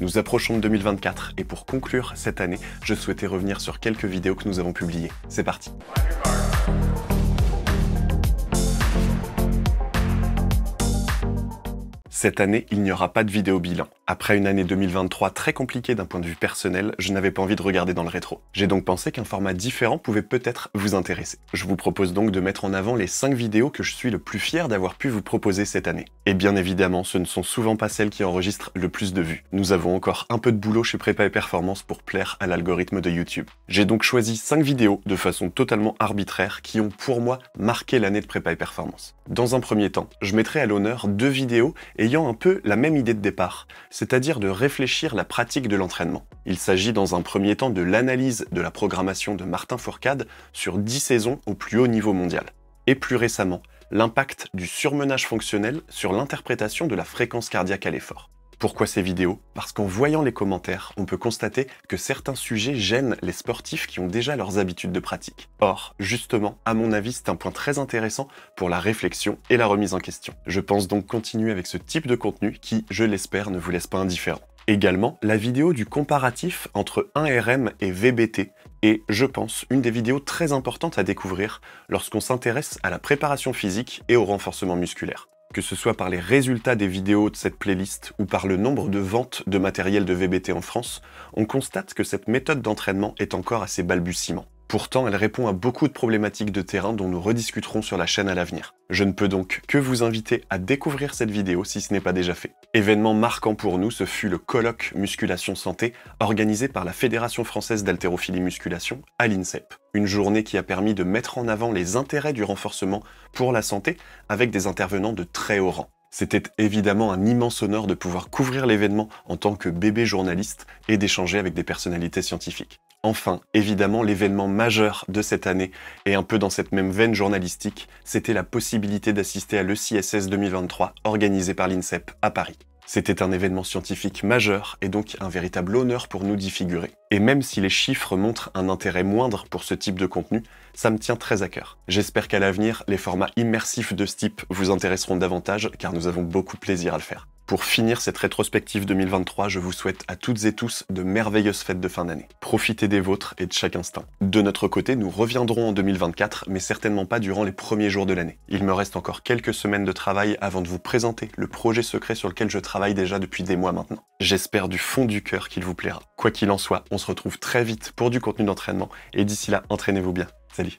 Nous approchons de 2024 et pour conclure cette année, je souhaitais revenir sur quelques vidéos que nous avons publiées. C'est parti Cette année, il n'y aura pas de vidéo bilan. Après une année 2023 très compliquée d'un point de vue personnel, je n'avais pas envie de regarder dans le rétro. J'ai donc pensé qu'un format différent pouvait peut-être vous intéresser. Je vous propose donc de mettre en avant les 5 vidéos que je suis le plus fier d'avoir pu vous proposer cette année. Et bien évidemment, ce ne sont souvent pas celles qui enregistrent le plus de vues. Nous avons encore un peu de boulot chez Prépa et Performance pour plaire à l'algorithme de YouTube. J'ai donc choisi 5 vidéos de façon totalement arbitraire qui ont pour moi marqué l'année de Prépa et Performance. Dans un premier temps, je mettrai à l'honneur deux vidéos et ayant un peu la même idée de départ, c'est-à-dire de réfléchir la pratique de l'entraînement. Il s'agit dans un premier temps de l'analyse de la programmation de Martin Fourcade sur 10 saisons au plus haut niveau mondial. Et plus récemment, l'impact du surmenage fonctionnel sur l'interprétation de la fréquence cardiaque à l'effort. Pourquoi ces vidéos Parce qu'en voyant les commentaires, on peut constater que certains sujets gênent les sportifs qui ont déjà leurs habitudes de pratique. Or, justement, à mon avis, c'est un point très intéressant pour la réflexion et la remise en question. Je pense donc continuer avec ce type de contenu qui, je l'espère, ne vous laisse pas indifférent. Également, la vidéo du comparatif entre 1RM et VBT est, je pense, une des vidéos très importantes à découvrir lorsqu'on s'intéresse à la préparation physique et au renforcement musculaire que ce soit par les résultats des vidéos de cette playlist ou par le nombre de ventes de matériel de VBT en France, on constate que cette méthode d'entraînement est encore à ses balbutiements. Pourtant, elle répond à beaucoup de problématiques de terrain dont nous rediscuterons sur la chaîne à l'avenir. Je ne peux donc que vous inviter à découvrir cette vidéo si ce n'est pas déjà fait. Événement marquant pour nous, ce fut le colloque Musculation Santé organisé par la Fédération française d'haltérophilie musculation à l'INSEP. Une journée qui a permis de mettre en avant les intérêts du renforcement pour la santé avec des intervenants de très haut rang. C'était évidemment un immense honneur de pouvoir couvrir l'événement en tant que bébé journaliste et d'échanger avec des personnalités scientifiques. Enfin, évidemment, l'événement majeur de cette année, et un peu dans cette même veine journalistique, c'était la possibilité d'assister à l'ECSS 2023 organisé par l'INSEP à Paris. C'était un événement scientifique majeur et donc un véritable honneur pour nous d'y figurer. Et même si les chiffres montrent un intérêt moindre pour ce type de contenu, ça me tient très à cœur. J'espère qu'à l'avenir, les formats immersifs de ce type vous intéresseront davantage car nous avons beaucoup de plaisir à le faire. Pour finir cette rétrospective 2023, je vous souhaite à toutes et tous de merveilleuses fêtes de fin d'année. Profitez des vôtres et de chaque instant. De notre côté, nous reviendrons en 2024, mais certainement pas durant les premiers jours de l'année. Il me reste encore quelques semaines de travail avant de vous présenter le projet secret sur lequel je travaille déjà depuis des mois maintenant. J'espère du fond du cœur qu'il vous plaira. Quoi qu'il en soit, on se retrouve très vite pour du contenu d'entraînement, et d'ici là, entraînez-vous bien. Salut